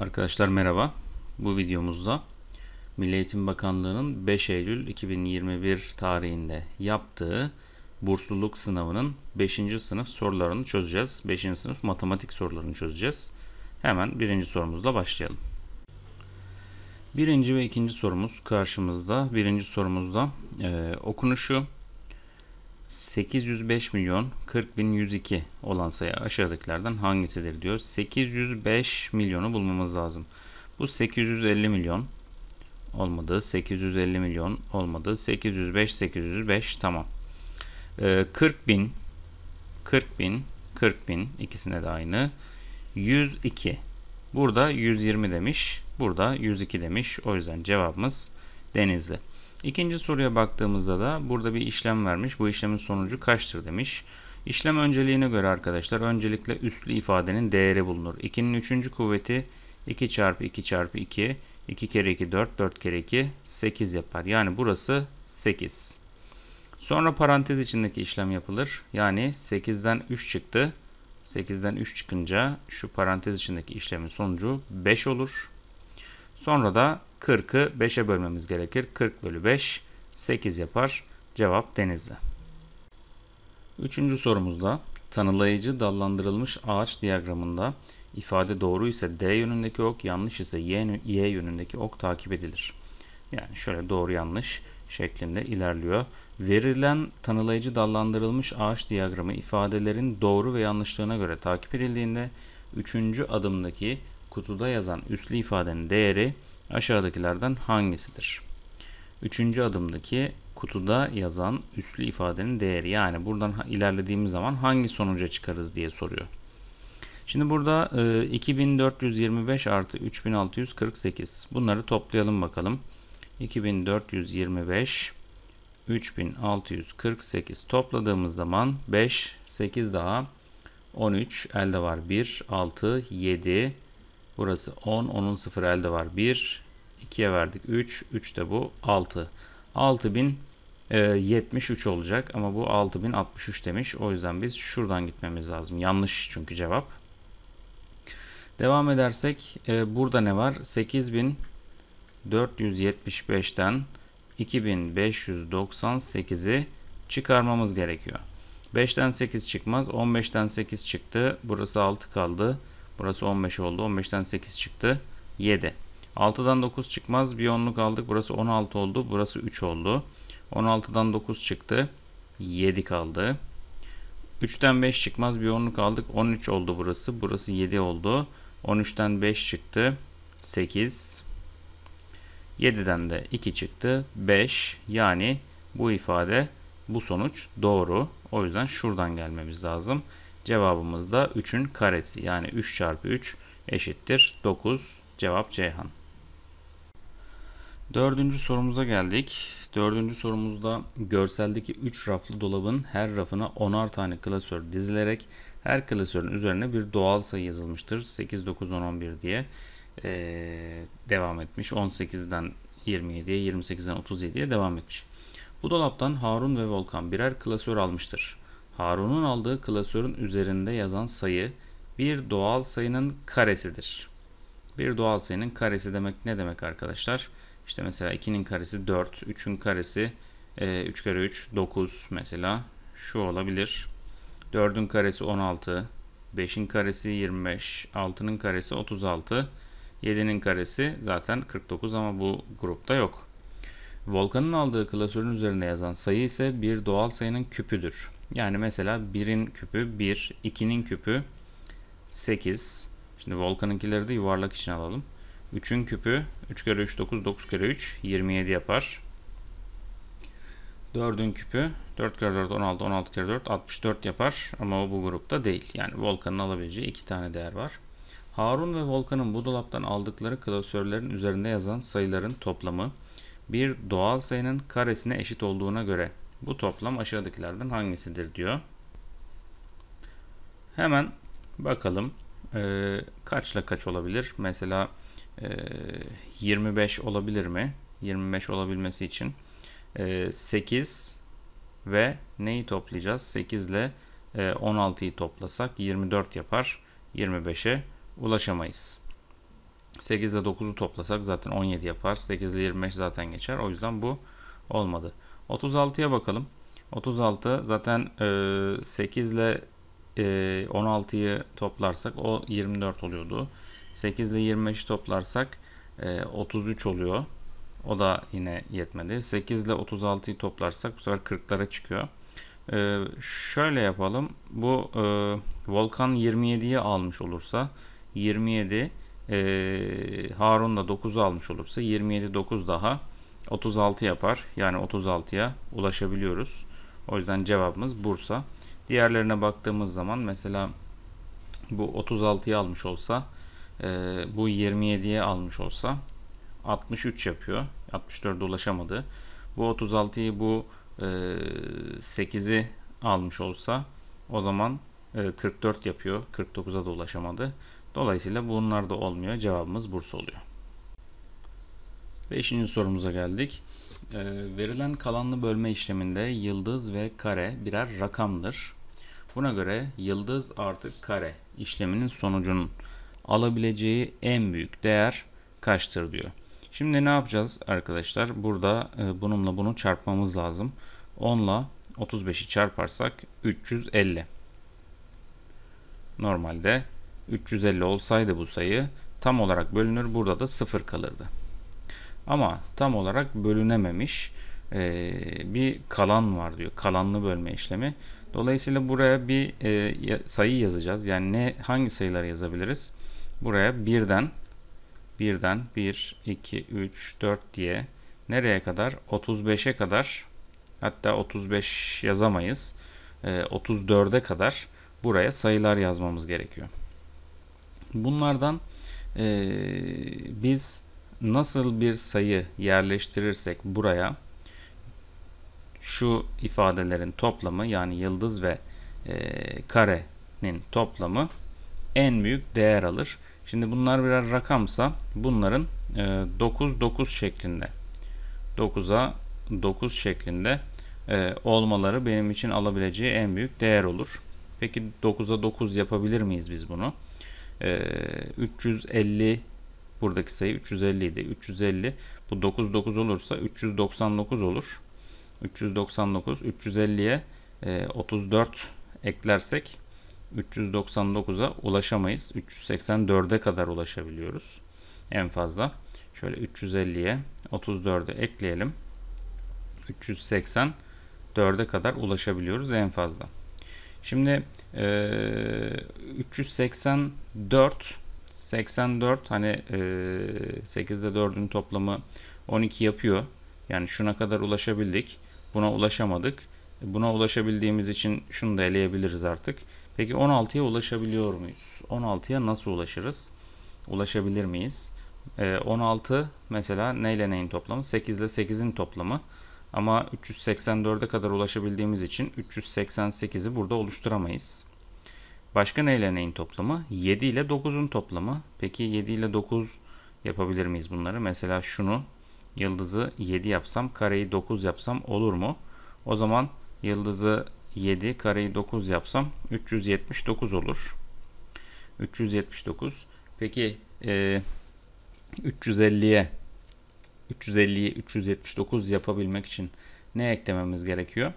Arkadaşlar merhaba. Bu videomuzda Milli Eğitim Bakanlığı'nın 5 Eylül 2021 tarihinde yaptığı bursluluk sınavının 5. sınıf sorularını çözeceğiz. 5. sınıf matematik sorularını çözeceğiz. Hemen birinci sorumuzla başlayalım. Birinci ve ikinci sorumuz karşımızda. Birinci sorumuzda e, okunuşu, 805 milyon 40 bin 102 olan sayı aşağıdakilerden hangisidir diyor. 805 milyonu bulmamız lazım. Bu 850 milyon olmadı. 850 milyon olmadı. 805 805 tamam. Ee, 40 bin 40 bin 40 bin ikisine de aynı. 102. Burada 120 demiş. Burada 102 demiş. O yüzden cevabımız Denizli. İkinci soruya baktığımızda da burada bir işlem vermiş. Bu işlemin sonucu kaçtır demiş. İşlem önceliğine göre arkadaşlar öncelikle üslü ifadenin değeri bulunur. 2'nin 3. kuvveti 2 çarpı 2 çarpı 2. 2 kere 2 4. 4 kere 2 8 yapar. Yani burası 8. Sonra parantez içindeki işlem yapılır. Yani 8'den 3 çıktı. 8'den 3 çıkınca şu parantez içindeki işlemin sonucu 5 olur. Sonra da 40'ı 5'e bölmemiz gerekir. 40 bölü 5 8 yapar. Cevap Denizli. Üçüncü sorumuzda tanılayıcı dallandırılmış ağaç diyagramında ifade doğru ise D yönündeki ok yanlış ise Y, yönündeki ok takip edilir. Yani şöyle doğru yanlış şeklinde ilerliyor. Verilen tanılayıcı dallandırılmış ağaç diyagramı ifadelerin doğru ve yanlışlığına göre takip edildiğinde üçüncü adımdaki kutuda yazan üslü ifadenin değeri aşağıdakilerden hangisidir? Üçüncü adımdaki kutuda yazan üslü ifadenin değeri yani buradan ilerlediğimiz zaman hangi sonuca çıkarız diye soruyor. Şimdi burada e, 2425 artı 3648 bunları toplayalım bakalım. 2425 3648 topladığımız zaman 5 8 daha 13 elde var 1 6 7 Burası 10. onun 0 elde var. 1. 2'ye verdik. 3. 3 de bu. 6. 6073 e, olacak ama bu 6063 demiş. O yüzden biz şuradan gitmemiz lazım. Yanlış çünkü cevap. Devam edersek e, burada ne var? 8475'ten 2598'i çıkarmamız gerekiyor. 5'ten 8 çıkmaz. 15'ten 8 çıktı. Burası 6 kaldı. Burası 15 oldu. 15'ten 8 çıktı. 7. 6'dan 9 çıkmaz. Bir onluk aldık. Burası 16 oldu. Burası 3 oldu. 16'dan 9 çıktı. 7 kaldı. 3'ten 5 çıkmaz. Bir onluk aldık. 13 oldu burası. Burası 7 oldu. 13'ten 5 çıktı. 8. 7'den de 2 çıktı. 5. Yani bu ifade bu sonuç doğru. O yüzden şuradan gelmemiz lazım. Cevabımız da 3'ün karesi. Yani 3 çarpı 3 eşittir 9. Cevap Ceyhan. Dördüncü sorumuza geldik. Dördüncü sorumuzda görseldeki 3 raflı dolabın her rafına 10'ar tane klasör dizilerek her klasörün üzerine bir doğal sayı yazılmıştır. 8, 9, 10, 11 diye ee, devam etmiş. 18'den 27'ye, 28'den 37'ye devam etmiş. Bu dolaptan Harun ve Volkan birer klasör almıştır. Harun'un aldığı klasörün üzerinde yazan sayı bir doğal sayının karesidir. Bir doğal sayının karesi demek ne demek arkadaşlar? İşte mesela 2'nin karesi 4, 3'ün karesi 3 kare 3, 9 mesela şu olabilir. 4'ün karesi 16, 5'in karesi 25, 6'nın karesi 36, 7'nin karesi zaten 49 ama bu grupta yok. Volkan'ın aldığı klasörün üzerinde yazan sayı ise bir doğal sayının küpüdür. Yani mesela 1'in küpü 1, 2'nin küpü 8. Şimdi Volkan'ınkileri de yuvarlak için alalım. 3'ün küpü 3 kere 3 9, 9 kere 3 27 yapar. 4'ün küpü 4 kere 4 16, 16 kere 4 64 yapar. Ama o bu grupta değil. Yani Volkan'ın alabileceği 2 tane değer var. Harun ve Volkan'ın bu dolaptan aldıkları klasörlerin üzerinde yazan sayıların toplamı bir doğal sayının karesine eşit olduğuna göre bu toplam aşağıdakilerden hangisidir diyor. Hemen bakalım e, kaçla kaç olabilir? Mesela e, 25 olabilir mi? 25 olabilmesi için e, 8 ve neyi toplayacağız? 8 ile e, 16'yı toplasak 24 yapar. 25'e ulaşamayız. 8 ile 9'u toplasak zaten 17 yapar. 8 ile 25 zaten geçer. O yüzden bu olmadı. 36'ya bakalım. 36 zaten 8 e, ile 16'yı e, toplarsak o 24 oluyordu. 8 ile 25'i toplarsak 33 e, oluyor. O da yine yetmedi. 8 ile 36'yı toplarsak bu sefer 40'lara çıkıyor. Ee, şöyle yapalım. Bu e, Volkan 27'ye almış olursa 27 e, Harun da 9'u almış olursa 27 9 daha 36 yapar. Yani 36'ya ulaşabiliyoruz. O yüzden cevabımız Bursa. Diğerlerine baktığımız zaman mesela bu 36'yı almış olsa e, bu 27'ye almış olsa 63 yapıyor. 64'e ulaşamadı. Bu 36'yı bu e, 8'i almış olsa o zaman 44 e, yapıyor. 49'a da ulaşamadı. Dolayısıyla bunlar da olmuyor. Cevabımız Bursa oluyor. Beşinci sorumuza geldik. E, verilen kalanlı bölme işleminde yıldız ve kare birer rakamdır. Buna göre yıldız artı kare işleminin sonucunun alabileceği en büyük değer kaçtır diyor. Şimdi ne yapacağız arkadaşlar? Burada e, bununla bunu çarpmamız lazım. 10 ile 35'i çarparsak 350. Normalde 350 olsaydı bu sayı tam olarak bölünür. Burada da 0 kalırdı. Ama tam olarak bölünememiş e, bir kalan var diyor. Kalanlı bölme işlemi. Dolayısıyla buraya bir e, sayı yazacağız. Yani ne hangi sayıları yazabiliriz? Buraya birden birden 1, 2, 3, 4 diye nereye kadar? 35'e kadar hatta 35 yazamayız. E, 34'e kadar buraya sayılar yazmamız gerekiyor. Bunlardan e, biz nasıl bir sayı yerleştirirsek buraya şu ifadelerin toplamı yani yıldız ve e, karenin toplamı en büyük değer alır. Şimdi bunlar birer rakamsa bunların e, 9 9 şeklinde 9'a 9 şeklinde e, olmaları benim için alabileceği en büyük değer olur. Peki 9'a 9 yapabilir miyiz biz bunu? E, 350 Buradaki sayı 350 idi. 350 bu 99 olursa 399 olur. 399 350'ye 34 eklersek 399'a ulaşamayız. 384'e kadar ulaşabiliyoruz en fazla. Şöyle 350'ye 34'e ekleyelim. 384'e kadar ulaşabiliyoruz en fazla. Şimdi e, 384 84 hani e, 8'de 4'ün toplamı 12 yapıyor. Yani şuna kadar ulaşabildik. Buna ulaşamadık. Buna ulaşabildiğimiz için şunu da eleyebiliriz artık. Peki 16'ya ulaşabiliyor muyuz? 16'ya nasıl ulaşırız? Ulaşabilir miyiz? E, 16 mesela neyle neyin toplamı? 8 ile 8'in toplamı. Ama 384'e kadar ulaşabildiğimiz için 388'i burada oluşturamayız. Başka neyle neyin toplamı? 7 ile 9'un toplamı. Peki 7 ile 9 yapabilir miyiz bunları? Mesela şunu yıldızı 7 yapsam kareyi 9 yapsam olur mu? O zaman yıldızı 7 kareyi 9 yapsam 379 olur. 379. Peki e, 350'ye 350'yi 379 yapabilmek için ne eklememiz gerekiyor?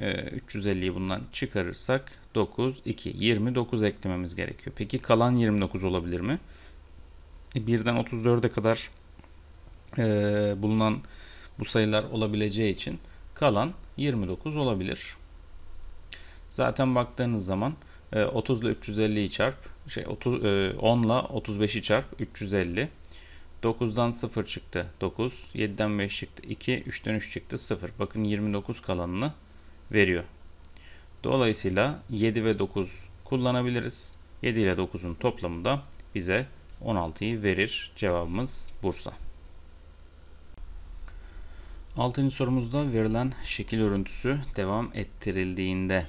350'yi ee, bundan çıkarırsak 9, 2, 29 eklememiz gerekiyor. Peki kalan 29 olabilir mi? 1'den e, 34'e kadar e, bulunan bu sayılar olabileceği için kalan 29 olabilir. Zaten baktığınız zaman 30 ile 350'yi çarp, şey 30, 10 ile 35'i çarp 350. 9'dan 0 çıktı 9, 7'den 5 çıktı 2, 3'ten 3 çıktı 0. Bakın 29 kalanını veriyor. Dolayısıyla 7 ve 9 kullanabiliriz. 7 ile 9'un toplamı da bize 16'yı verir. Cevabımız Bursa. 6. sorumuzda verilen şekil örüntüsü devam ettirildiğinde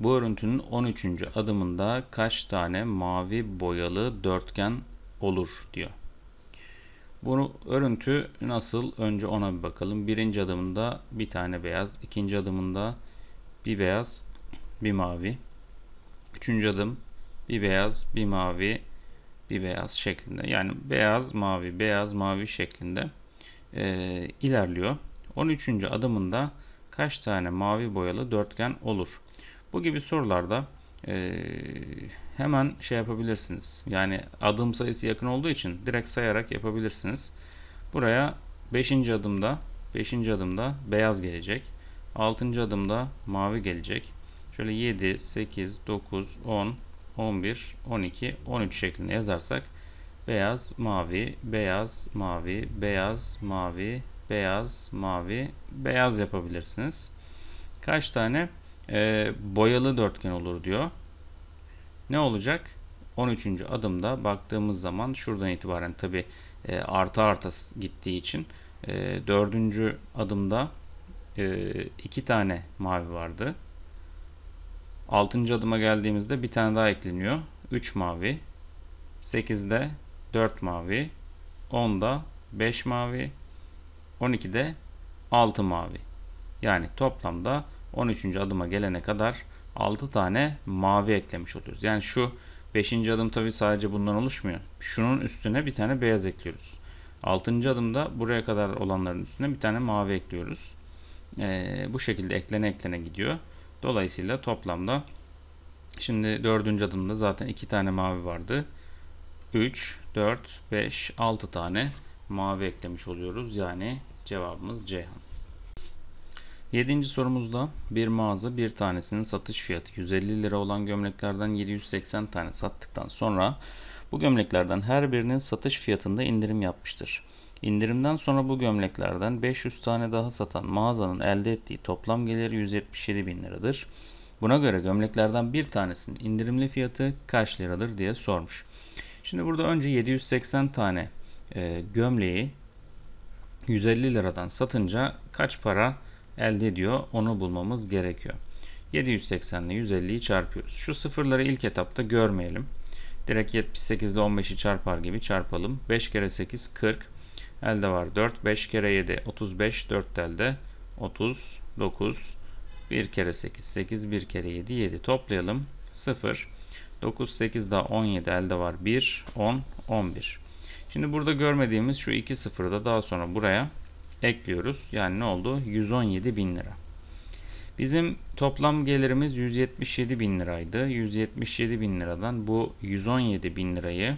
bu örüntünün 13. adımında kaç tane mavi boyalı dörtgen olur diyor. Bunu örüntü nasıl? Önce ona bir bakalım. Birinci adımında bir tane beyaz. ikinci adımında bir beyaz, bir mavi. Üçüncü adım bir beyaz, bir mavi, bir beyaz şeklinde. Yani beyaz, mavi, beyaz, mavi şeklinde e, ilerliyor. 13. adımında kaç tane mavi boyalı dörtgen olur? Bu gibi sorularda e, hemen şey yapabilirsiniz. Yani adım sayısı yakın olduğu için direkt sayarak yapabilirsiniz. Buraya 5. adımda 5. adımda beyaz gelecek. 6. adımda mavi gelecek. Şöyle 7, 8, 9, 10, 11, 12, 13 şeklinde yazarsak beyaz, mavi, beyaz, mavi, beyaz, mavi, beyaz, mavi, beyaz yapabilirsiniz. Kaç tane? e, boyalı dörtgen olur diyor. Ne olacak? 13. adımda baktığımız zaman şuradan itibaren tabi e, artı arta gittiği için e, 4. adımda e, 2 tane mavi vardı. 6. adıma geldiğimizde bir tane daha ekleniyor. 3 mavi. 8'de 4 mavi. 10'da 5 mavi. 12'de 6 mavi. Yani toplamda 13. adıma gelene kadar 6 tane mavi eklemiş oluyoruz. Yani şu 5. adım tabi sadece bundan oluşmuyor. Şunun üstüne bir tane beyaz ekliyoruz. 6. adımda buraya kadar olanların üstüne bir tane mavi ekliyoruz. Ee, bu şekilde eklene eklene gidiyor. Dolayısıyla toplamda şimdi 4. adımda zaten 2 tane mavi vardı. 3, 4, 5, 6 tane mavi eklemiş oluyoruz. Yani cevabımız Ceyhan. 7. sorumuzda bir mağaza bir tanesinin satış fiyatı 150 lira olan gömleklerden 780 tane sattıktan sonra bu gömleklerden her birinin satış fiyatında indirim yapmıştır. İndirimden sonra bu gömleklerden 500 tane daha satan mağazanın elde ettiği toplam geliri 177 bin liradır. Buna göre gömleklerden bir tanesinin indirimli fiyatı kaç liradır diye sormuş. Şimdi burada önce 780 tane e, gömleği 150 liradan satınca kaç para elde ediyor. Onu bulmamız gerekiyor. 780 ile 150'yi çarpıyoruz. Şu sıfırları ilk etapta görmeyelim. Direkt 78 ile 15'i çarpar gibi çarpalım. 5 kere 8 40. Elde var 4. 5 kere 7 35. 4 elde 39. 1 kere 8 8. 1 kere 7 7. Toplayalım. 0. 9 8 daha 17 elde var 1 10 11. Şimdi burada görmediğimiz şu iki sıfırı da daha sonra buraya ekliyoruz. Yani ne oldu? 117 bin lira. Bizim toplam gelirimiz 177 bin liraydı. 177 bin liradan bu 117 bin lirayı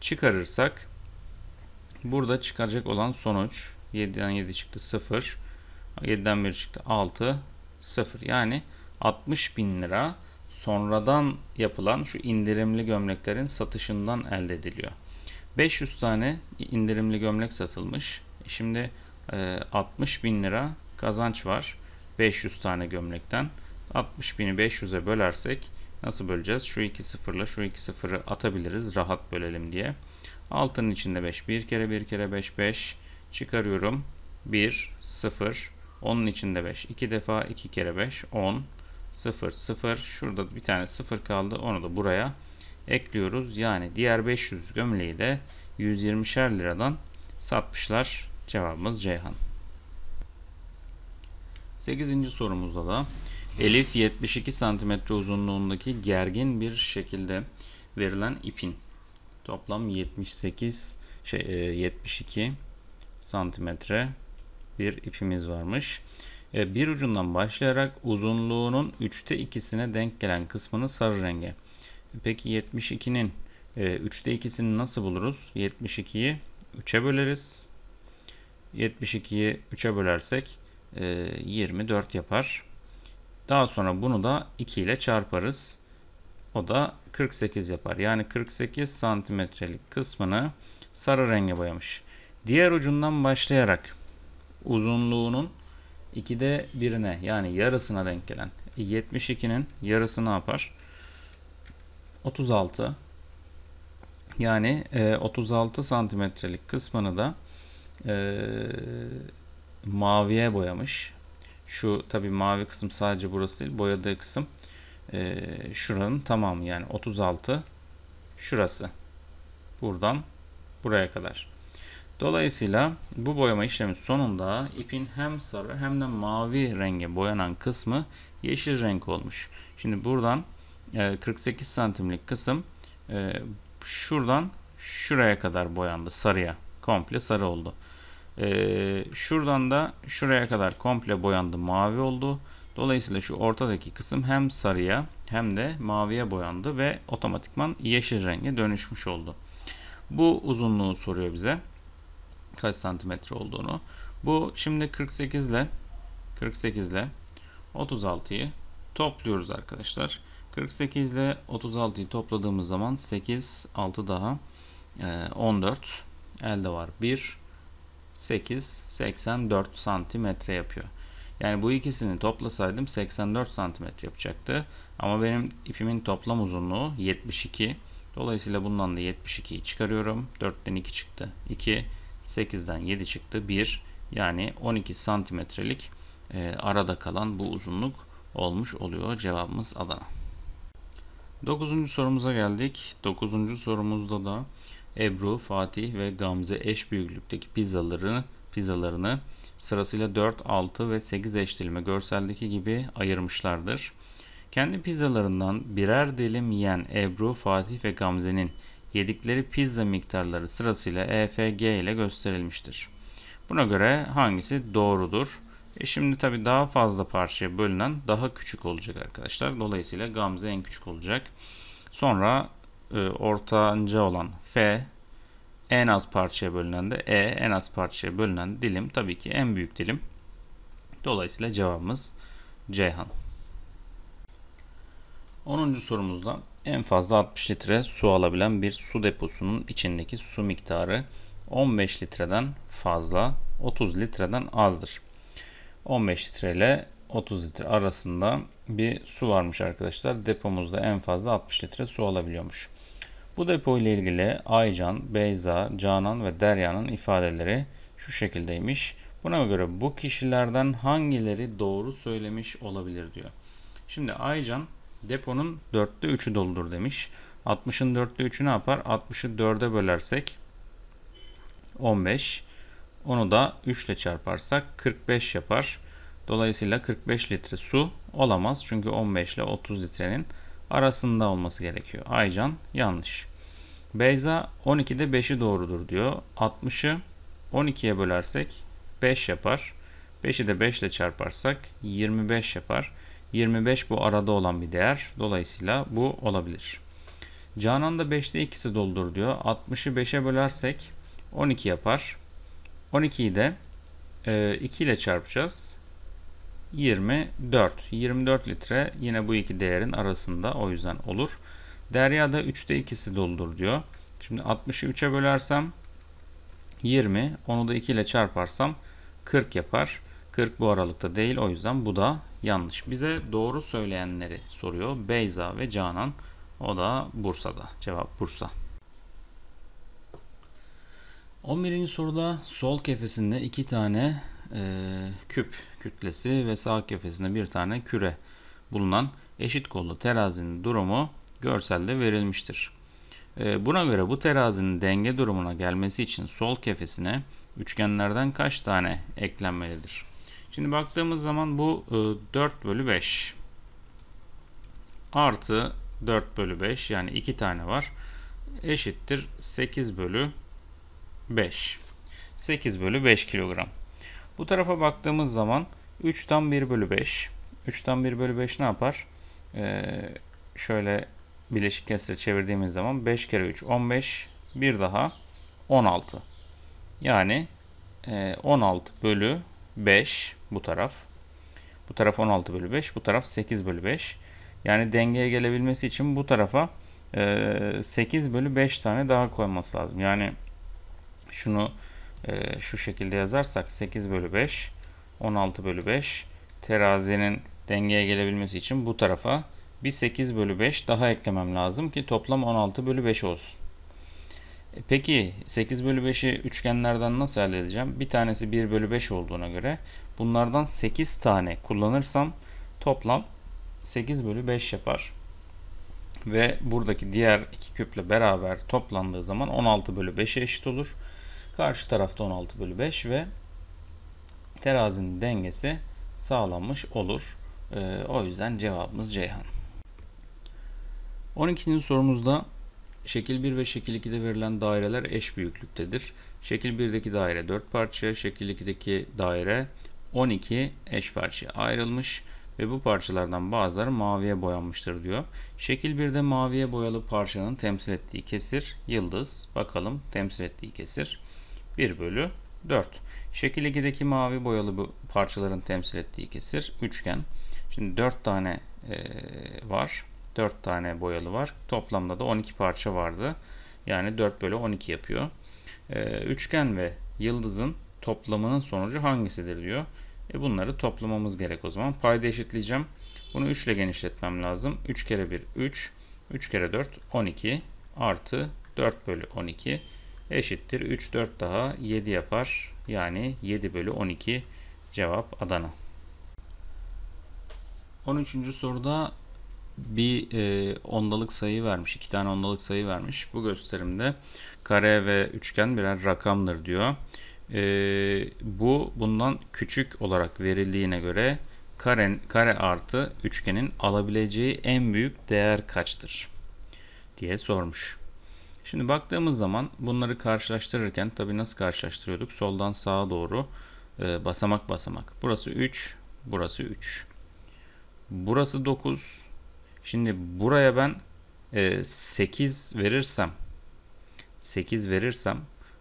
çıkarırsak burada çıkacak olan sonuç 7'den 7 çıktı 0 7'den 1 çıktı 6 0 yani 60 bin lira sonradan yapılan şu indirimli gömleklerin satışından elde ediliyor. 500 tane indirimli gömlek satılmış. E şimdi 60 ee, bin lira kazanç var. 500 tane gömlekten. 60 bini 500'e bölersek nasıl böleceğiz? Şu iki sıfırla şu iki sıfırı atabiliriz rahat bölelim diye. Altının içinde 5. bir kere bir kere 5 5 çıkarıyorum. 1 0 onun içinde 5. 2 defa 2 kere 5 10 0 0 şurada bir tane 0 kaldı. Onu da buraya ekliyoruz. Yani diğer 500 gömleği de 120'şer liradan satmışlar Cevabımız Ceyhan. 8. sorumuzda da Elif 72 cm uzunluğundaki gergin bir şekilde verilen ipin toplam 78 şey 72 e, santimetre bir ipimiz varmış. E, bir ucundan başlayarak uzunluğunun 3'te 2'sine denk gelen kısmını sarı renge. Peki 72'nin 3'te 2'sini nasıl buluruz? 72'yi 3'e böleriz. 72'yi 3'e bölersek 24 e, yapar. Daha sonra bunu da 2 ile çarparız. O da 48 yapar. Yani 48 santimetrelik kısmını sarı renge boyamış. Diğer ucundan başlayarak uzunluğunun 2'de birine yani yarısına denk gelen 72'nin yarısı ne yapar? 36 yani 36 e, santimetrelik kısmını da e, maviye boyamış. Şu tabi mavi kısım sadece burası değil. Boyadığı kısım e, şuranın tamamı yani 36 şurası. Buradan buraya kadar. Dolayısıyla bu boyama işlemin sonunda ipin hem sarı hem de mavi renge boyanan kısmı yeşil renk olmuş. Şimdi buradan 48 e, santimlik kısım e, şuradan şuraya kadar boyandı sarıya. Komple sarı oldu. Ee, şuradan da şuraya kadar komple boyandı mavi oldu. Dolayısıyla şu ortadaki kısım hem sarıya hem de maviye boyandı ve otomatikman yeşil renge dönüşmüş oldu. Bu uzunluğu soruyor bize. Kaç santimetre olduğunu. Bu şimdi 48 ile 48 ile 36'yı topluyoruz arkadaşlar. 48 ile 36'yı topladığımız zaman 8, 6 daha 14 e, elde var 1 8, 84 santimetre yapıyor. Yani bu ikisini toplasaydım 84 santimetre yapacaktı. Ama benim ipimin toplam uzunluğu 72. Dolayısıyla bundan da 72'yi çıkarıyorum. 4'ten 2 çıktı. 2, 8'den 7 çıktı. 1 yani 12 santimetrelik e, arada kalan bu uzunluk olmuş oluyor. Cevabımız Adana. 9. sorumuza geldik. 9. sorumuzda da Ebru, Fatih ve Gamze eş büyüklükteki pizzaları, pizzalarını sırasıyla 4, 6 ve 8 eş dilime görseldeki gibi ayırmışlardır. Kendi pizzalarından birer dilim yiyen Ebru, Fatih ve Gamze'nin yedikleri pizza miktarları sırasıyla EFG ile gösterilmiştir. Buna göre hangisi doğrudur? E şimdi tabi daha fazla parçaya bölünen daha küçük olacak arkadaşlar. Dolayısıyla Gamze en küçük olacak. Sonra e, ortanca olan F en az parçaya bölünen de E en az parçaya bölünen dilim tabii ki en büyük dilim. Dolayısıyla cevabımız Ceyhan. 10. sorumuzda en fazla 60 litre su alabilen bir su deposunun içindeki su miktarı 15 litreden fazla 30 litreden azdır. 15 litre ile 30 litre arasında bir su varmış arkadaşlar. Depomuzda en fazla 60 litre su alabiliyormuş. Bu depo ile ilgili Aycan, Beyza, Canan ve Derya'nın ifadeleri şu şekildeymiş. Buna göre bu kişilerden hangileri doğru söylemiş olabilir diyor. Şimdi Aycan deponun 4'te 3'ü doludur demiş. 60'ın 4'te 3'ü ne yapar? 60'ı 4'e bölersek 15. Onu da 3 ile çarparsak 45 yapar. Dolayısıyla 45 litre su olamaz. Çünkü 15 ile 30 litrenin arasında olması gerekiyor. Aycan yanlış. Beyza 12'de 5'i doğrudur diyor. 60'ı 12'ye bölersek 5 yapar. 5'i de 5 ile çarparsak 25 yapar. 25 bu arada olan bir değer. Dolayısıyla bu olabilir. Canan da 5'te ikisi doldur diyor. 60'ı 5'e bölersek 12 yapar. 12'yi de 2 e, ile çarpacağız. 24. 24 litre yine bu iki değerin arasında o yüzden olur. Derya'da 3'te 2'si doludur diyor. Şimdi 60'ı 3'e bölersem 20. Onu da 2 ile çarparsam 40 yapar. 40 bu aralıkta değil o yüzden bu da yanlış. Bize doğru söyleyenleri soruyor. Beyza ve Canan. O da Bursa'da. Cevap Bursa. 11. soruda sol kefesinde iki tane e, küp kütlesi ve sağ kefesinde bir tane küre bulunan eşit kollu terazinin durumu görselde verilmiştir. E, buna göre bu terazinin denge durumuna gelmesi için sol kefesine üçgenlerden kaç tane eklenmelidir? Şimdi baktığımız zaman bu e, 4 bölü 5 artı 4 bölü 5 yani 2 tane var eşittir 8 bölü 5. 8 bölü 5 kilogram. Bu tarafa baktığımız zaman 3'ten 1 bölü 5. 3'ten 1 bölü 5 ne yapar? Ee, şöyle bileşik kesre çevirdiğimiz zaman 5 kere 3 15 bir daha 16. Yani e, 16 bölü 5 bu taraf. Bu taraf 16 bölü 5 bu taraf 8 bölü 5. Yani dengeye gelebilmesi için bu tarafa e, 8 bölü 5 tane daha koyması lazım. Yani şunu e, şu şekilde yazarsak 8 bölü 5 16 bölü 5 terazinin dengeye gelebilmesi için bu tarafa bir 8 bölü 5 daha eklemem lazım ki toplam 16 bölü 5 olsun. E, peki 8 bölü 5'i üçgenlerden nasıl elde edeceğim? Bir tanesi 1 bölü 5 olduğuna göre bunlardan 8 tane kullanırsam toplam 8 bölü 5 yapar. Ve buradaki diğer iki küple beraber toplandığı zaman 16 bölü 5'e eşit olur. Karşı tarafta 16 bölü 5 ve terazinin dengesi sağlanmış olur. E, o yüzden cevabımız Ceyhan. 12. sorumuzda şekil 1 ve şekil 2'de verilen daireler eş büyüklüktedir. Şekil 1'deki daire 4 parçaya, şekil 2'deki daire 12 eş parçaya ayrılmış ve bu parçalardan bazıları maviye boyanmıştır diyor. Şekil 1'de maviye boyalı parçanın temsil ettiği kesir yıldız. Bakalım temsil ettiği kesir. 1 bölü 4. Şekil 2'deki mavi boyalı bu parçaların temsil ettiği kesir üçgen. Şimdi 4 tane e, var. 4 tane boyalı var. Toplamda da 12 parça vardı. Yani 4 bölü 12 yapıyor. E, üçgen ve yıldızın toplamının sonucu hangisidir diyor. E bunları toplamamız gerek o zaman. Payda eşitleyeceğim. Bunu 3 ile genişletmem lazım. 3 kere 1 3. 3 kere 4 12 artı 4 bölü 12 eşittir. 3, 4 daha 7 yapar. Yani 7 bölü 12 cevap Adana. 13. soruda bir e, ondalık sayı vermiş. iki tane ondalık sayı vermiş. Bu gösterimde kare ve üçgen birer rakamdır diyor. E, bu bundan küçük olarak verildiğine göre kare, kare artı üçgenin alabileceği en büyük değer kaçtır diye sormuş. Şimdi baktığımız zaman bunları karşılaştırırken tabi nasıl karşılaştırıyorduk? Soldan sağa doğru e, basamak basamak. Burası 3, burası 3. Burası 9. Şimdi buraya ben e, 8 verirsem 8 verirsem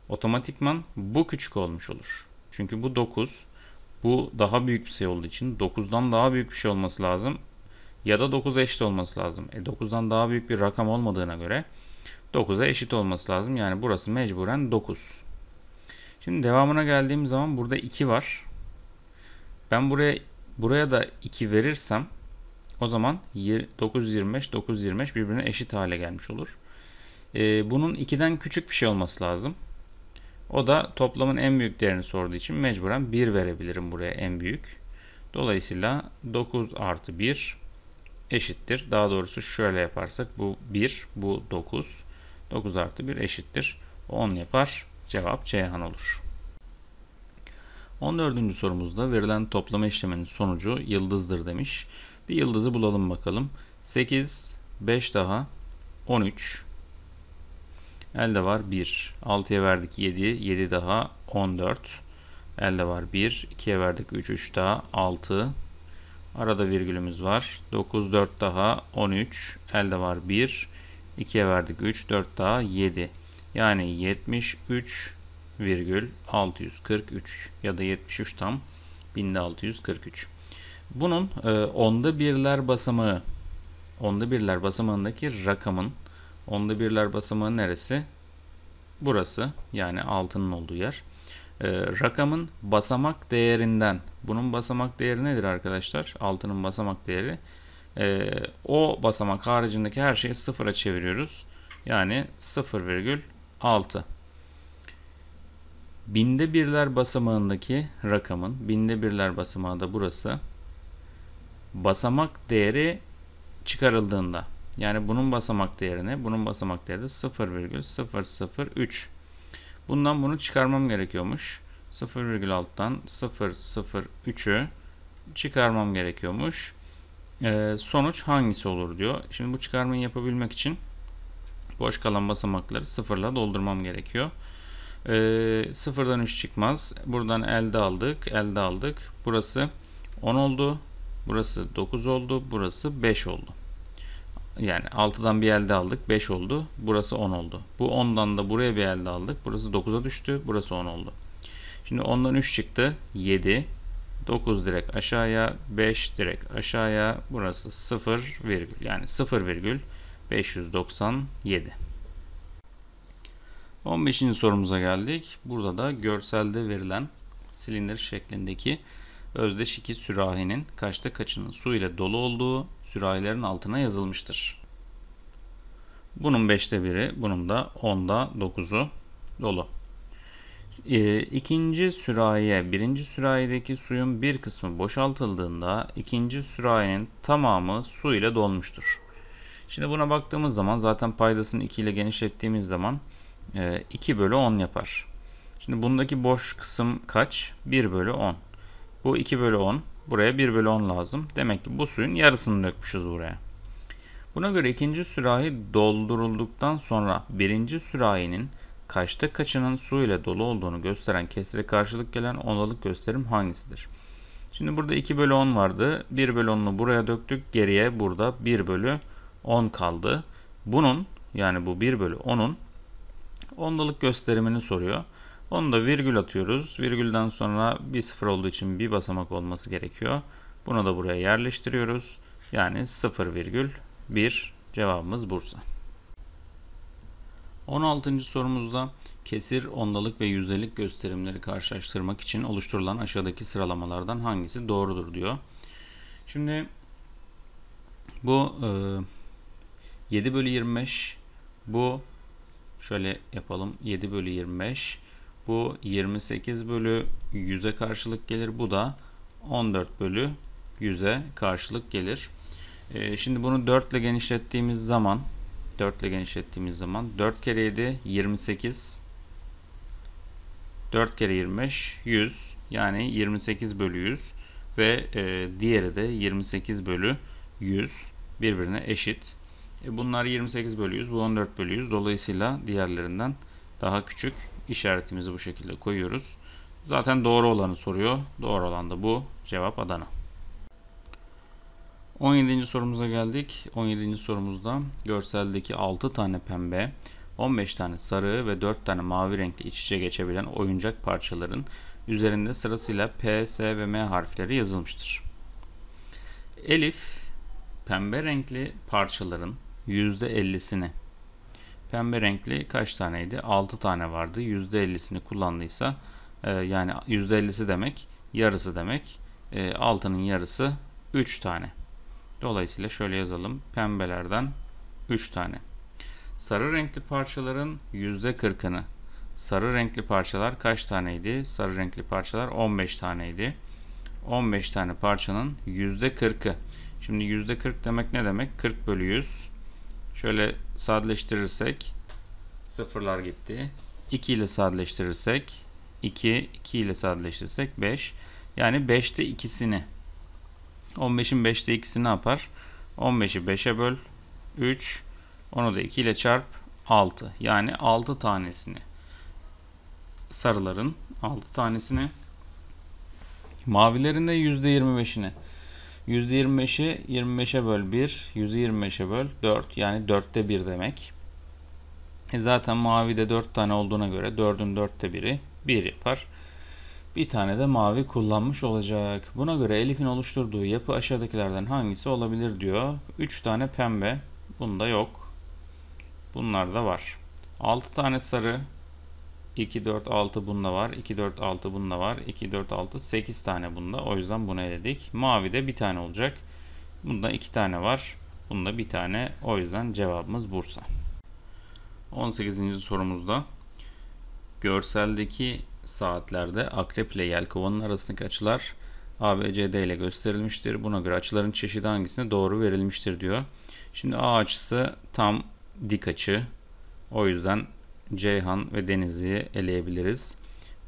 otomatikman bu küçük olmuş olur. Çünkü bu 9. Bu daha büyük bir şey olduğu için 9'dan daha büyük bir şey olması lazım. Ya da 9 eşit olması lazım. E 9'dan daha büyük bir rakam olmadığına göre 9'a eşit olması lazım. Yani burası mecburen 9. Şimdi devamına geldiğim zaman burada 2 var. Ben buraya buraya da 2 verirsem o zaman 925 925 birbirine eşit hale gelmiş olur. Ee, bunun 2'den küçük bir şey olması lazım. O da toplamın en büyük değerini sorduğu için mecburen 1 verebilirim buraya en büyük. Dolayısıyla 9 artı 1 eşittir. Daha doğrusu şöyle yaparsak bu 1, bu 9. 9 artı 1 eşittir 10 yapar. Cevap Ceyhan olur. 14. sorumuzda verilen toplama işleminin sonucu yıldızdır demiş. Bir yıldızı bulalım bakalım. 8, 5 daha 13. Elde var 1. 6'ya verdik 7, 7 daha 14. Elde var 1, 2'ye verdik 3, 3 daha 6. Arada virgülümüz var. 9, 4 daha 13. Elde var 1. 2'ye verdik 3. 4 daha 7. Yani 73 virgül 643 ya da 73 tam 1643. Bunun e, onda birler basamağı onda birler basamağındaki rakamın onda birler basamağı neresi? Burası yani altının olduğu yer. E, rakamın basamak değerinden bunun basamak değeri nedir arkadaşlar? Altının basamak değeri e, o basamak haricindeki her şeyi sıfıra çeviriyoruz. Yani 0,6. Binde birler basamağındaki rakamın binde birler basamağı da burası. Basamak değeri çıkarıldığında yani bunun basamak değerine bunun basamak değeri de 0,003. Bundan bunu çıkarmam gerekiyormuş. 0,6'dan 0,03'ü çıkarmam gerekiyormuş. Ee, sonuç hangisi olur diyor. Şimdi bu çıkarmayı yapabilmek için boş kalan basamakları sıfırla doldurmam gerekiyor. E, sıfırdan 3 çıkmaz. Buradan elde aldık. Elde aldık. Burası 10 oldu. Burası 9 oldu. Burası 5 oldu. Yani 6'dan bir elde aldık. 5 oldu. Burası 10 oldu. Bu 10'dan da buraya bir elde aldık. Burası 9'a düştü. Burası 10 oldu. Şimdi 10'dan 3 çıktı. 7. 9 direkt aşağıya 5 direkt aşağıya burası 0 virgül yani 0 virgül 597. 15. sorumuza geldik. Burada da görselde verilen silindir şeklindeki özdeş iki sürahinin kaçta kaçının su ile dolu olduğu sürahilerin altına yazılmıştır. Bunun 5'te biri, bunun da 10'da 9'u dolu. Ee, ikinci sürahiye birinci sürahideki suyun bir kısmı boşaltıldığında ikinci sürahinin tamamı su ile dolmuştur. Şimdi buna baktığımız zaman zaten paydasını 2 ile genişlettiğimiz zaman 2 e, bölü 10 yapar. Şimdi bundaki boş kısım kaç? 1 bölü 10. Bu 2 bölü 10. Buraya 1 bölü 10 lazım. Demek ki bu suyun yarısını dökmüşüz buraya. Buna göre ikinci sürahi doldurulduktan sonra birinci sürahinin kaçta kaçının su ile dolu olduğunu gösteren kesire karşılık gelen ondalık gösterim hangisidir? Şimdi burada 2 bölü 10 vardı. 1 bölü 10'unu buraya döktük. Geriye burada 1 bölü 10 kaldı. Bunun yani bu 1 bölü 10'un ondalık gösterimini soruyor. Onu da virgül atıyoruz. Virgülden sonra bir sıfır olduğu için bir basamak olması gerekiyor. Bunu da buraya yerleştiriyoruz. Yani 0,1 cevabımız Bursa. 16. sorumuzda kesir, ondalık ve yüzdelik gösterimleri karşılaştırmak için oluşturulan aşağıdaki sıralamalardan hangisi doğrudur diyor. Şimdi bu e, 7 bölü 25 bu şöyle yapalım 7 bölü 25 bu 28 bölü 100'e karşılık gelir bu da 14 bölü 100'e karşılık gelir. E, şimdi bunu 4 ile genişlettiğimiz zaman 4 ile genişlettiğimiz zaman 4 kere 7 28 4 kere 25 100 yani 28 bölü 100 ve e, diğeri de 28 bölü 100 birbirine eşit. E, bunlar 28 bölü 100 bu 14 bölü 100 dolayısıyla diğerlerinden daha küçük işaretimizi bu şekilde koyuyoruz. Zaten doğru olanı soruyor. Doğru olan da bu. Cevap Adana. 17. sorumuza geldik. 17. sorumuzda görseldeki 6 tane pembe, 15 tane sarı ve 4 tane mavi renkli iç içe geçebilen oyuncak parçaların üzerinde sırasıyla P, S ve M harfleri yazılmıştır. Elif pembe renkli parçaların %50'sini pembe renkli kaç taneydi? 6 tane vardı. %50'sini kullandıysa e, yani %50'si demek yarısı demek. E, 6'nın yarısı 3 tane. Dolayısıyla şöyle yazalım. Pembelerden 3 tane. Sarı renkli parçaların %40'ını. Sarı renkli parçalar kaç taneydi? Sarı renkli parçalar 15 taneydi. 15 tane parçanın %40'ı. Şimdi %40 demek ne demek? 40 bölü 100. Şöyle sadeleştirirsek sıfırlar gitti. 2 ile sadeleştirirsek 2, 2 ile sadeleştirirsek 5. Yani 5'te ikisini 15'in 5'te ikisi ne yapar? 15'i 5'e böl 3 onu da 2 ile çarp 6 yani 6 tanesini sarıların 6 tanesini mavilerin de %25'ini %25'i 25'e böl 1 %25'e böl 4 yani 4'te 1 demek e zaten mavide 4 tane olduğuna göre 4'ün 4'te 1'i 1 yapar bir tane de mavi kullanmış olacak. Buna göre Elif'in oluşturduğu yapı aşağıdakilerden hangisi olabilir diyor. 3 tane pembe. Bunda yok. Bunlar da var. 6 tane sarı. 2, 4, 6 bunda var. 2, 4, 6 bunda var. 2, 4, 6, 8 tane bunda. O yüzden bunu eledik. Mavi de bir tane olacak. Bunda 2 tane var. Bunda bir tane. O yüzden cevabımız Bursa. 18. sorumuzda görseldeki saatlerde Akrep ile Yelkova'nın arasındaki açılar ABCD ile gösterilmiştir. Buna göre açıların çeşidi hangisine doğru verilmiştir diyor. Şimdi A açısı tam dik açı. O yüzden Ceyhan ve Denizli'yi eleyebiliriz.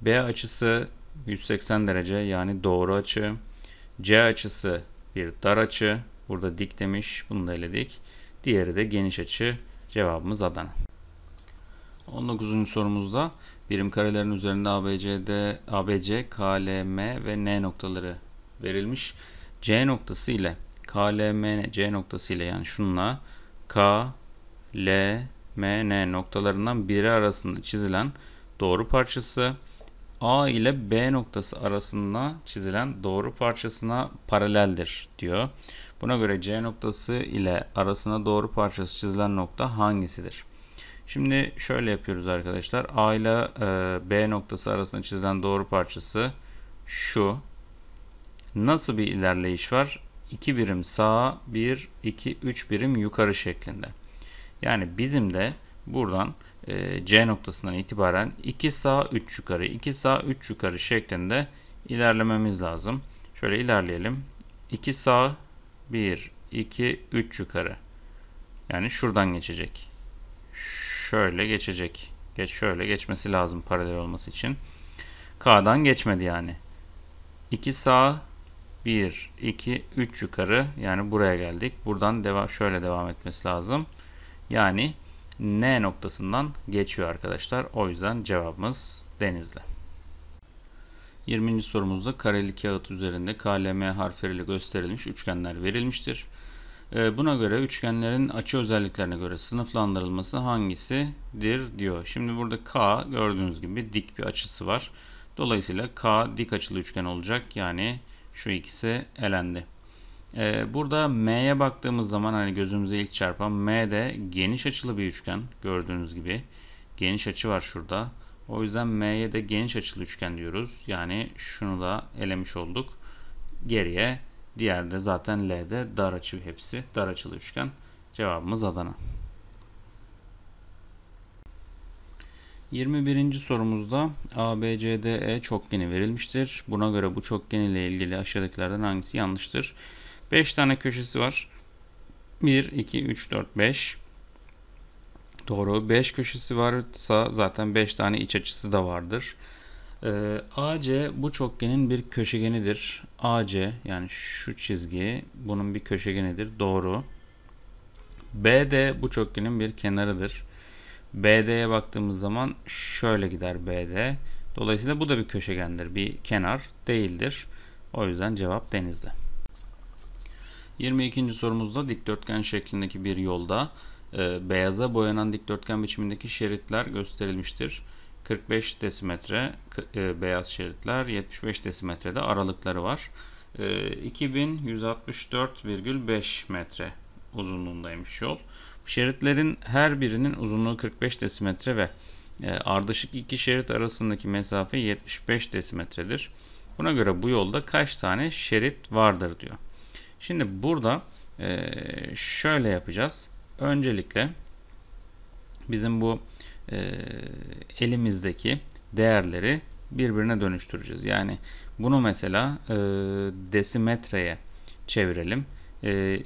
B açısı 180 derece yani doğru açı. C açısı bir dar açı. Burada dik demiş. Bunu da eledik. Diğeri de geniş açı. Cevabımız Adana. 19. sorumuzda Birim karelerin üzerinde ABC'de ABC, KLM ve N noktaları verilmiş. C noktası ile KLM C noktası ile yani şunla K L M N noktalarından biri arasında çizilen doğru parçası A ile B noktası arasında çizilen doğru parçasına paraleldir diyor. Buna göre C noktası ile arasına doğru parçası çizilen nokta hangisidir? Şimdi şöyle yapıyoruz arkadaşlar. A ile e, B noktası arasında çizilen doğru parçası şu. Nasıl bir ilerleyiş var? 2 birim sağa 1, 2, 3 birim yukarı şeklinde. Yani bizim de buradan e, C noktasından itibaren 2 sağ 3 yukarı 2 sağ 3 yukarı şeklinde ilerlememiz lazım. Şöyle ilerleyelim. 2 sağ 1 2 3 yukarı. Yani şuradan geçecek şöyle geçecek. Geç şöyle geçmesi lazım paralel olması için. K'dan geçmedi yani. 2 sağ 1 2 3 yukarı yani buraya geldik. Buradan devam şöyle devam etmesi lazım. Yani N noktasından geçiyor arkadaşlar. O yüzden cevabımız Denizli. 20. sorumuzda kareli kağıt üzerinde KLM harfleriyle gösterilmiş üçgenler verilmiştir. Ee, buna göre üçgenlerin açı özelliklerine göre sınıflandırılması hangisidir diyor. Şimdi burada K gördüğünüz gibi dik bir açısı var. Dolayısıyla K dik açılı üçgen olacak. Yani şu ikisi elendi. Ee, burada M'ye baktığımız zaman hani gözümüze ilk çarpan M de geniş açılı bir üçgen gördüğünüz gibi. Geniş açı var şurada. O yüzden M'ye de geniş açılı üçgen diyoruz. Yani şunu da elemiş olduk. Geriye Diğer de zaten L'de dar açı hepsi. Dar açılı üçgen. Cevabımız Adana. 21. sorumuzda ABCDE çokgeni verilmiştir. Buna göre bu çokgen ile ilgili aşağıdakilerden hangisi yanlıştır? 5 tane köşesi var. 1, 2, 3, 4, 5. Doğru. 5 köşesi varsa zaten 5 tane iç açısı da vardır. Ee, AC bu çokgenin bir köşegenidir. AC yani şu çizgi bunun bir köşegenidir. Doğru. BD bu çokgenin bir kenarıdır. BD'ye baktığımız zaman şöyle gider BD. Dolayısıyla bu da bir köşegendir. Bir kenar değildir. O yüzden cevap denizde. 22. sorumuzda dikdörtgen şeklindeki bir yolda e, beyaza boyanan dikdörtgen biçimindeki şeritler gösterilmiştir. 45 desimetre e, beyaz şeritler, 75 desimetre de aralıkları var. E, 2164,5 metre uzunluğundaymış yol. Şeritlerin her birinin uzunluğu 45 desimetre ve e, ardışık iki şerit arasındaki mesafe 75 desimetredir. Buna göre bu yolda kaç tane şerit vardır diyor. Şimdi burada e, şöyle yapacağız. Öncelikle bizim bu e, elimizdeki değerleri birbirine dönüştüreceğiz. Yani bunu mesela e, desimetreye çevirelim. E,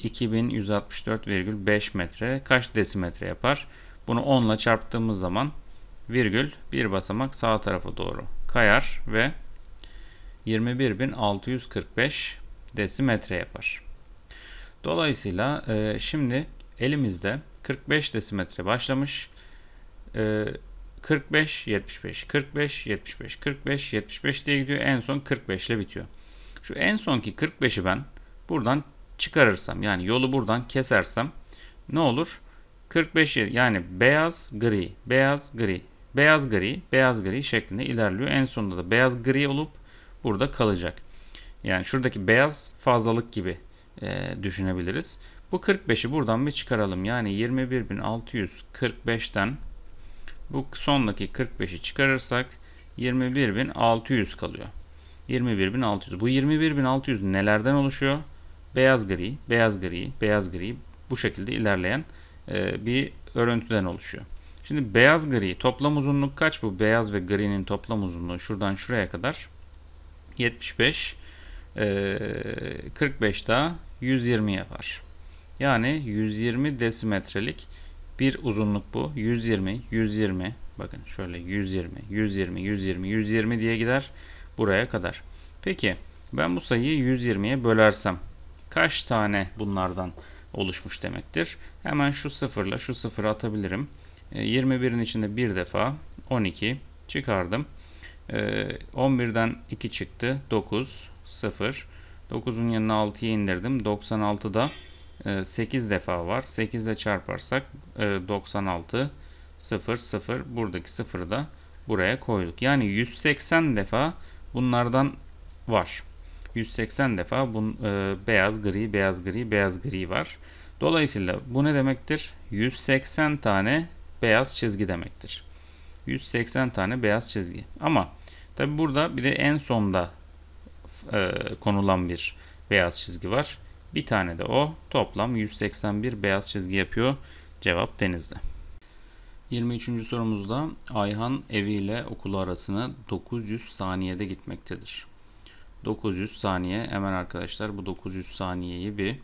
2164,5 metre kaç desimetre yapar? Bunu 10 ile çarptığımız zaman virgül bir basamak sağ tarafa doğru kayar ve 21.645 desimetre yapar. Dolayısıyla e, şimdi elimizde 45 desimetre başlamış 45 75 45 75 45 75 diye gidiyor. En son 45 ile bitiyor. Şu en sonki 45'i ben buradan çıkarırsam yani yolu buradan kesersem ne olur? 45'i yani beyaz gri beyaz gri beyaz gri beyaz gri şeklinde ilerliyor. En sonunda da beyaz gri olup burada kalacak. Yani şuradaki beyaz fazlalık gibi e, düşünebiliriz. Bu 45'i buradan bir çıkaralım. Yani 21.645'ten bu sondaki 45'i çıkarırsak 21.600 kalıyor. 21.600. Bu 21.600 nelerden oluşuyor? Beyaz gri, beyaz gri, beyaz gri bu şekilde ilerleyen e, bir örüntüden oluşuyor. Şimdi beyaz gri toplam uzunluk kaç bu? Beyaz ve gri'nin toplam uzunluğu şuradan şuraya kadar 75 45 daha 120 yapar. Yani 120 desimetrelik bir uzunluk bu. 120, 120. Bakın şöyle 120, 120, 120, 120 diye gider buraya kadar. Peki ben bu sayıyı 120'ye bölersem kaç tane bunlardan oluşmuş demektir? Hemen şu sıfırla şu sıfırı atabilirim. 21'in ee, içinde bir defa 12 çıkardım. 11'den ee, 2 çıktı. 9, 0. 9'un yanına 6'yı indirdim. 96'da 8 e, defa var. 8 ile çarparsak 96 ee, 0 buradaki sıfırı da buraya koyduk. Yani 180 defa bunlardan var. 180 defa bun, e, beyaz gri beyaz gri beyaz gri var. Dolayısıyla bu ne demektir? 180 tane beyaz çizgi demektir. 180 tane beyaz çizgi. Ama tabi burada bir de en sonda e, konulan bir beyaz çizgi var. Bir tane de o. Toplam 181 beyaz çizgi yapıyor. Cevap Denizli. 23. sorumuzda Ayhan evi ile okulu arasına 900 saniyede gitmektedir. 900 saniye hemen arkadaşlar bu 900 saniyeyi bir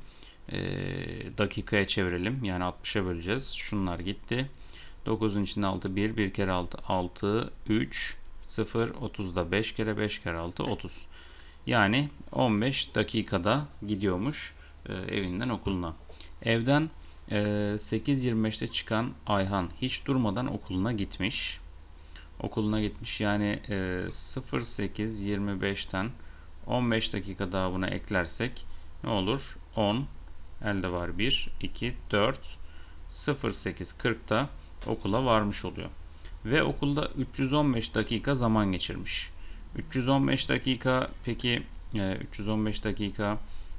e, dakikaya çevirelim. Yani 60'a böleceğiz. Şunlar gitti. 9'un içinde 6 1 1 kere 6 6 3 0 30'da 5 kere 5 kere 6 30. Yani 15 dakikada gidiyormuş e, evinden okuluna. Evden 8.25'te ee, çıkan Ayhan hiç durmadan okuluna gitmiş. Okuluna gitmiş yani 08.25'ten e, 15 dakika daha buna eklersek ne olur? 10 elde var 1, 2, 4, 08.40'da okula varmış oluyor. Ve okulda 315 dakika zaman geçirmiş. 315 dakika peki 315 e, dakika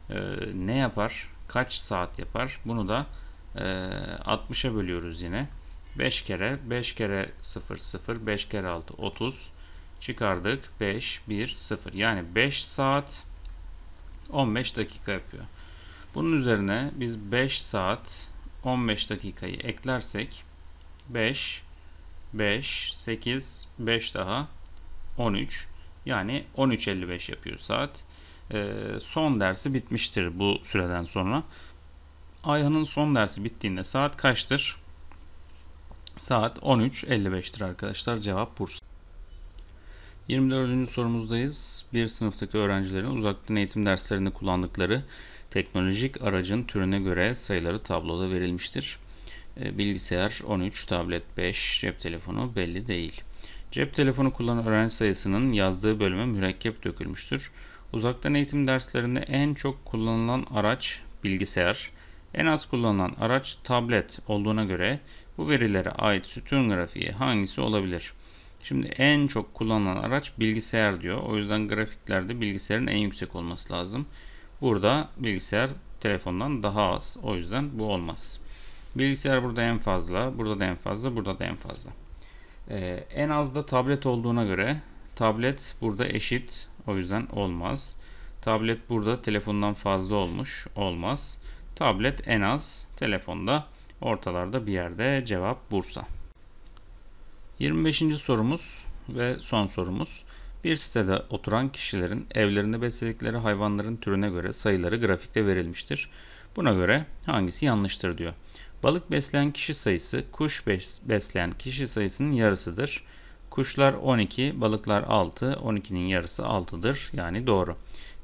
e, ne yapar? Kaç saat yapar? Bunu da e, 60'a bölüyoruz yine. 5 kere 5 kere 0 0 5 kere 6 30 çıkardık 5 1 0 yani 5 saat 15 dakika yapıyor. Bunun üzerine biz 5 saat 15 dakikayı eklersek 5 5 8 5 daha 13 yani 13.55 yapıyor saat. Ee, son dersi bitmiştir bu süreden sonra. Ayhan'ın son dersi bittiğinde saat kaçtır? Saat 13.55'tir arkadaşlar. Cevap Bursa. 24. sorumuzdayız. Bir sınıftaki öğrencilerin uzaktan eğitim derslerinde kullandıkları teknolojik aracın türüne göre sayıları tabloda verilmiştir. E, bilgisayar 13, tablet 5, cep telefonu belli değil. Cep telefonu kullanan öğrenci sayısının yazdığı bölüme mürekkep dökülmüştür. Uzaktan eğitim derslerinde en çok kullanılan araç bilgisayar. En az kullanılan araç tablet olduğuna göre bu verilere ait sütun grafiği hangisi olabilir? Şimdi en çok kullanılan araç bilgisayar diyor. O yüzden grafiklerde bilgisayarın en yüksek olması lazım. Burada bilgisayar telefondan daha az. O yüzden bu olmaz. Bilgisayar burada en fazla, burada da en fazla, burada da en fazla. Ee, en az da tablet olduğuna göre tablet burada eşit. O yüzden olmaz. Tablet burada telefondan fazla olmuş. Olmaz. Tablet en az, telefonda ortalarda bir yerde cevap Bursa. 25. sorumuz ve son sorumuz. Bir sitede oturan kişilerin evlerinde besledikleri hayvanların türüne göre sayıları grafikte verilmiştir. Buna göre hangisi yanlıştır diyor. Balık besleyen kişi sayısı kuş besleyen kişi sayısının yarısıdır. Kuşlar 12, balıklar 6, 12'nin yarısı 6'dır yani doğru.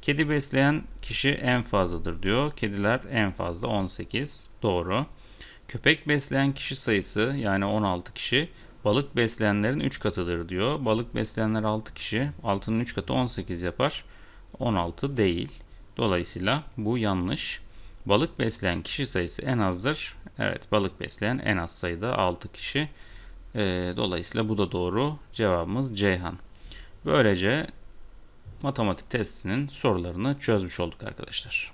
Kedi besleyen kişi en fazladır diyor. Kediler en fazla 18. Doğru. Köpek besleyen kişi sayısı yani 16 kişi balık besleyenlerin 3 katıdır diyor. Balık besleyenler 6 kişi. 6'nın 3 katı 18 yapar. 16 değil. Dolayısıyla bu yanlış. Balık besleyen kişi sayısı en azdır. Evet balık besleyen en az sayıda 6 kişi. Ee, dolayısıyla bu da doğru. Cevabımız Ceyhan. Böylece matematik testinin sorularını çözmüş olduk arkadaşlar.